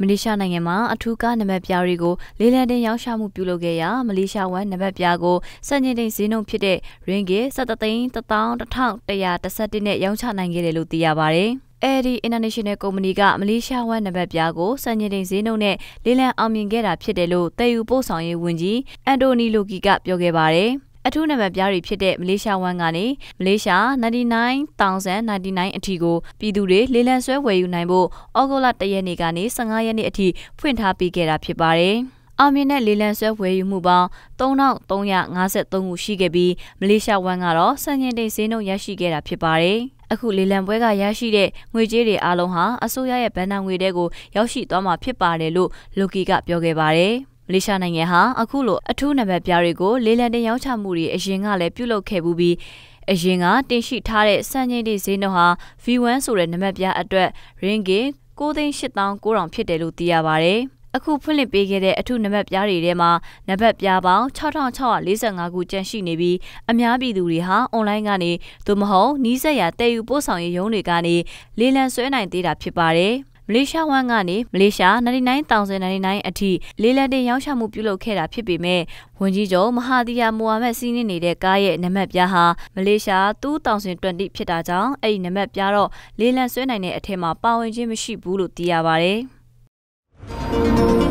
မလေးရှားနိုင်ငံမှာအထူးကားနံပါတ်ပြားတွေကိုလေလံတင်ရောက်ရှာမှုပြုလုပ်ခဲ့ရာမလေးရှားဝမ်နံပါတ်ပြားကိုစံချိန်တင်ဈေးနှုန်းဖြစ်တဲ့ရင်ဂစ်73,111နဲ့ရောင်းချနိုင်ခဲ့တယ်လို့သိရပါတယ်။အဲ့ဒီ International Company ကမလေးရှားဝမ်နံပါတ်ပြားကိုစံညင်တိန်ဈေးနှုန်းနဲ့လေလံအောင်မြင်ခဲ့တာဖြစ်တယ်လို့တည်ယူပို့ဆောင်ရေးဝန်ကြီးအန်တိုနီလိုဂီကပြောခဲ့ပါတယ်။အထူးနံပါတ်ပြားတွေဖြစ်တဲ့မလေးရှားဝမ်ကနေမလေးရှား99,099အထိကိုပြည်သူတွေလေလံဆွဲဝယ်ယူနိုင်ဖို့ဩဂုတ်လ1ရက်နေ့ကနေ15ရက်နေ့အထိဖွင့်ထားပေးခဲ့တာဖြစ်ပါတယ်။အောင်မြင်တဲ့လေလံဆွဲဝယ်ယူမှုပေါင်း3353ခုရှိခဲ့ပြီးမလေးရှားဝမ်ကတော့စံချိန်တင်ဈေးနှုန်းရရှိခဲ့တာဖြစ်ပါတယ်။အခုလေလံပွဲကရရှိတဲ့ငွေကြေးတွေအားလုံးဟာအစိုးရရဲ့ဘဏ္ဍာငွေတွေကိုရောက်ရှိသွားမှာဖြစ်ပါတယ်လို့လိုကီကပြောခဲ့ပါတယ်။မလေးရှားနိုင်ငံဟာအခုလိုအထူးနံပါတ်ပြားတွေကိုလေလံတင်ရောင်းချမှုတွေအရင်ကလည်းပြုလုပ်ခဲ့ဘူးပြီးအရင်ကတင်ရှိထားတဲ့စံချိန်တွေဈေးနှုန်းဟာ V1 ဆိုတဲ့နံပါတ်ပြားအတွက်ရင်းဂင်9,800,900ဖြစ်တယ်လို့သိရပါဗျ။အခုဖွင့်လှစ်ပေးခဲ့တဲ့အထူးနံပါတ်ပြားတွေထဲမှာနံပါတ်ပြားပေါင်း6645ခုကျန်ရှိနေပြီးအများပြည်သူတွေဟာအွန်လိုင်းကနေသို့မဟုတ်နီးစပ်ရာတည်ယူပို့ဆောင်ရေးရုံးတွေကနေလေလံဆွဲနိုင်သေးတာဖြစ်ပါတယ်။မလေးရှားဝမ်ကနေမလေးရှား99,099အထိလေလံတင်ရောင်းချမှုပြုလုပ်ခဲ့တာဖြစ်ပေမဲ့ဝန်ကြီးချုပ်မဟာသီယာမိုဟာမက်စီးနှင်းနေတဲ့ကားရဲ့နံပါတ်ပြားဟာမလေးရှား2020ဖြစ်တာကြောင့်အဲ့ဒီနံပါတ်ပြားတော့လေလံဆွဲနိုင်တဲ့အထက်မှာပါဝင်ခြင်းမရှိဘူးလို့သိရပါဗျ။